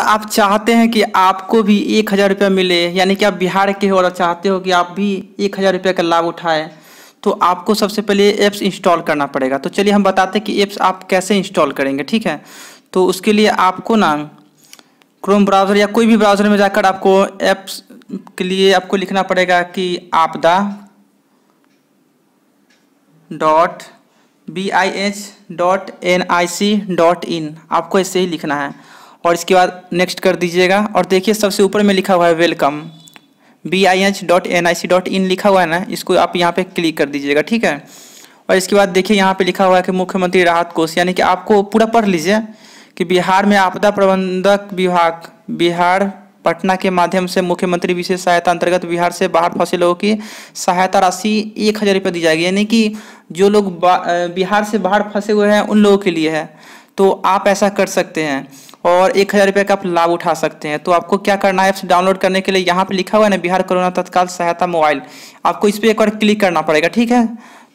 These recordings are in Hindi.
आप चाहते हैं कि आपको भी एक हज़ार रुपया मिले यानी कि आप बिहार के हो और चाहते हो कि आप भी एक हज़ार रुपये का लाभ उठाएं तो आपको सबसे पहले ऐप्स इंस्टॉल करना पड़ेगा तो चलिए हम बताते हैं कि ऐप्स आप कैसे इंस्टॉल करेंगे ठीक है तो उसके लिए आपको ना क्रोम ब्राउज़र या कोई भी ब्राउज़र में जाकर आपको ऐप्स के लिए आपको लिखना पड़ेगा कि आपदा dot B I H dot N I C dot in आपको ऐसे ही लिखना है और इसके बाद नेक्स्ट कर दीजिएगा और देखिए सबसे ऊपर में लिखा हुआ है welcome B I H dot N I C dot in लिखा हुआ है ना इसको आप यहाँ पे क्लिक कर दीजिएगा ठीक है और इसके बाद देखिए यहाँ पे लिखा हुआ है कि मुख्यमंत्री राहत कोष यानी कि आपको पूरा पढ़ लीजिए कि बिहार में आपदा प्रबंधक विभाग बिहार पटना के माध्यम से मुख्यमंत्री विशेष सहायता अंतर्गत बिहार से बाहर फंसे लोगों की सहायता राशि एक हज़ार रुपये दी जाएगी यानी कि जो लोग बिहार से बाहर फंसे हुए हैं उन लोगों के लिए है तो आप ऐसा कर सकते हैं और एक हज़ार रुपये का आप लाभ उठा सकते हैं तो आपको क्या करना है ऐप्स डाउनलोड करने के लिए यहाँ पे लिखा हुआ है ना बिहार कोरोना तत्काल सहायता मोबाइल आपको इस पर एक बार क्लिक करना पड़ेगा ठीक है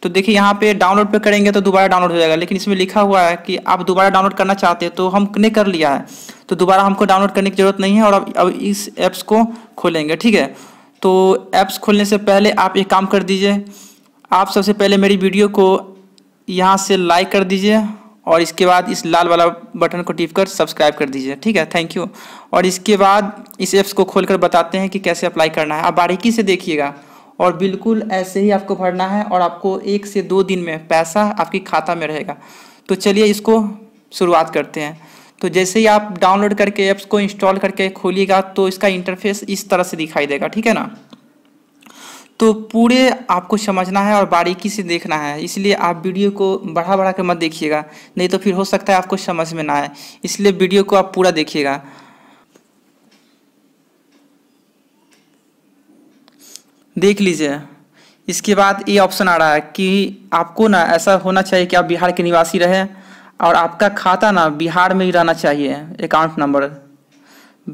तो देखिए यहाँ पे डाउनलोड पे करेंगे तो दोबारा डाउनलोड हो जाएगा लेकिन इसमें लिखा हुआ है कि आप दोबारा डाउनलोड करना चाहते हैं तो हमने कर लिया है तो दोबारा हमको डाउनलोड करने की ज़रूरत नहीं है और अब अब इस ऐप्स को खोलेंगे ठीक है तो ऐप्स खोलने से पहले आप एक काम कर दीजिए आप सबसे पहले मेरी वीडियो को यहाँ से लाइक कर दीजिए और इसके बाद इस लाल वाला बटन को टिप कर सब्सक्राइब कर दीजिए ठीक है थैंक यू और इसके बाद इस ऐप्स को खोलकर बताते हैं कि कैसे अप्लाई करना है आप बारीकी से देखिएगा और बिल्कुल ऐसे ही आपको भरना है और आपको एक से दो दिन में पैसा आपकी खाता में रहेगा तो चलिए इसको शुरुआत करते हैं तो जैसे ही आप डाउनलोड करके ऐप्स को इंस्टॉल करके खोलिएगा तो इसका इंटरफेस इस तरह से दिखाई देगा ठीक है ना तो पूरे आपको समझना है और बारीकी से देखना है इसलिए आप वीडियो को बढ़ा बढ़ा कर मत देखिएगा नहीं तो फिर हो सकता है आपको समझ में ना आए इसलिए वीडियो को आप पूरा देखिएगा देख लीजिए इसके बाद ये ऑप्शन आ रहा है कि आपको ना ऐसा होना चाहिए कि आप बिहार के निवासी रहें और आपका खाता ना बिहार में ही रहना चाहिए अकाउंट नंबर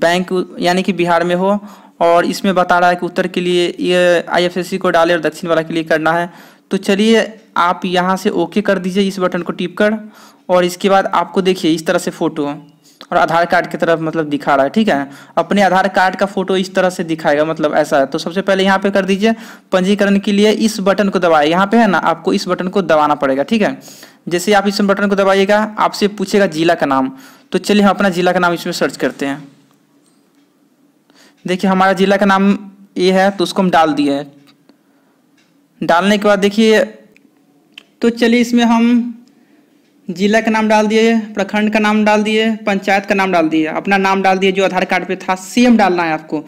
बैंक यानी कि बिहार में हो और इसमें बता रहा है कि उत्तर के लिए ये आईएफएससी को डाले और दक्षिण वाला के लिए करना है तो चलिए आप यहाँ से ओके कर दीजिए इस बटन को टिप कर और इसके बाद आपको देखिए इस तरह से फ़ोटो और आधार कार्ड की तरफ मतलब दिखा रहा है ठीक है अपने आधार कार्ड का फोटो इस तरह से दिखाएगा मतलब ऐसा है तो सबसे पहले यहाँ पे कर दीजिए पंजीकरण के लिए इस बटन को दबाए यहाँ पे है ना आपको इस बटन को दबाना पड़ेगा ठीक है जैसे आप इस बटन को दबाइएगा आपसे पूछेगा जिला का नाम तो चलिए हम अपना जिला का नाम इसमें सर्च करते हैं देखिए हमारा ज़िला का नाम ये है तो उसको हम डाल दिए डालने के बाद देखिए तो चलिए इसमें हम जिला का नाम डाल दिए प्रखंड का नाम डाल दिए पंचायत का नाम डाल दिए अपना नाम डाल दिए जो आधार कार्ड पे था सेम डालना है आपको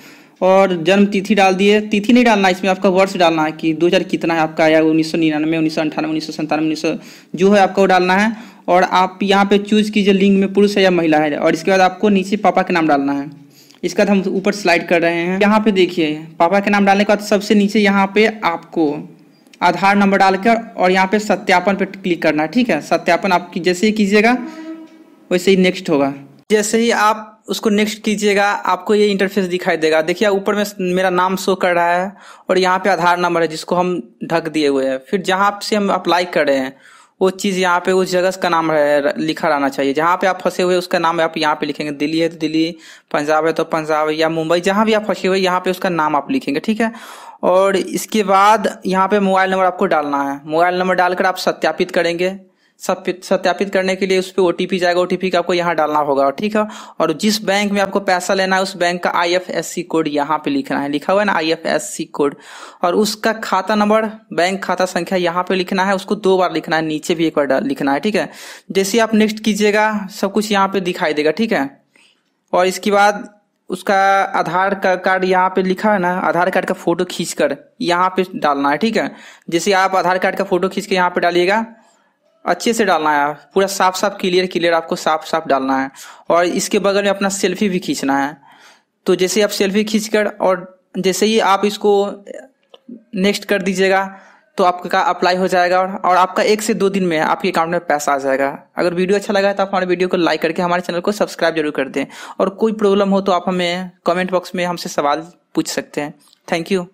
और जन्म तिथि डाल दिए तिथि नहीं डालना है इसमें आपका वर्ष डालना है कि हज़ार कितना है आपका या उन्नीस सौ निन्यानवे उन्नीस सौ अंठानवे उन्नीस सौ सन्तानवे उन्नीस सौ जो है आपका वो डालना है और आप यहाँ पे चूज कीजिए लिंग में पुरुष है या महिला है और इसके बाद आपको नीचे पापा का नाम डालना है इसका हम ऊपर स्लाइड कर रहे हैं यहाँ पे देखिए पापा के नाम डालने के बाद सबसे नीचे यहाँ पे आपको आधार नंबर डालकर और यहाँ पे सत्यापन पे क्लिक करना ठीक है सत्यापन आप जैसे ही कीजिएगा वैसे ही नेक्स्ट होगा जैसे ही आप उसको नेक्स्ट कीजिएगा आपको ये इंटरफेस दिखाई देगा देखिए ऊपर में मेरा नाम शो कर रहा है और यहाँ पे आधार नंबर है जिसको हम ढक दिए हुए हैं फिर जहाँ से हम अप्लाई कर रहे हैं वो चीज़ यहाँ पे उस जगह का नाम लिखा रहना चाहिए जहाँ पे आप फंसे हुए उसका नाम आप यहाँ पे लिखेंगे दिल्ली है तो दिल्ली पंजाब है तो पंजाब या मुंबई जहाँ भी आप फंसे हुए यहाँ पे उसका नाम आप लिखेंगे ठीक है और इसके बाद यहाँ पे मोबाइल नंबर आपको डालना है मोबाइल नंबर डालकर आप सत्यापित करेंगे सत्यापित करने के लिए उस पर ओ जाएगा ओ का आपको यहाँ डालना होगा ठीक है और जिस बैंक में आपको पैसा लेना है उस बैंक का आई कोड यहाँ पे लिखना है लिखा हुआ है ना आई कोड और उसका खाता नंबर बैंक खाता संख्या यहाँ पे लिखना है उसको दो बार लिखना है नीचे भी एक बार लिखना है ठीक है जैसे आप नेक्स्ट कीजिएगा सब कुछ यहाँ पे दिखाई देगा ठीक है और इसके बाद उसका आधार का कार्ड यहाँ पे लिखा है ना आधार कार्ड का फोटो खींचकर यहाँ पे डालना है ठीक है जैसे आप आधार कार्ड का फोटो खींच के यहाँ पे डालिएगा अच्छे से डालना है पूरा साफ साफ क्लियर क्लियर आपको साफ साफ डालना है और इसके बगल में अपना सेल्फी भी खींचना है तो जैसे आप सेल्फी खींच कर और जैसे ही आप इसको नेक्स्ट कर दीजिएगा तो आपका अप्लाई हो जाएगा और, और आपका एक से दो दिन में आपके अकाउंट में पैसा आ जाएगा अगर वीडियो अच्छा लगा तो आप हमारे वीडियो को लाइक करके हमारे चैनल को सब्सक्राइब जरूर कर दें और कोई प्रॉब्लम हो तो आप हमें कमेंट बॉक्स में हमसे सवाल पूछ सकते हैं थैंक यू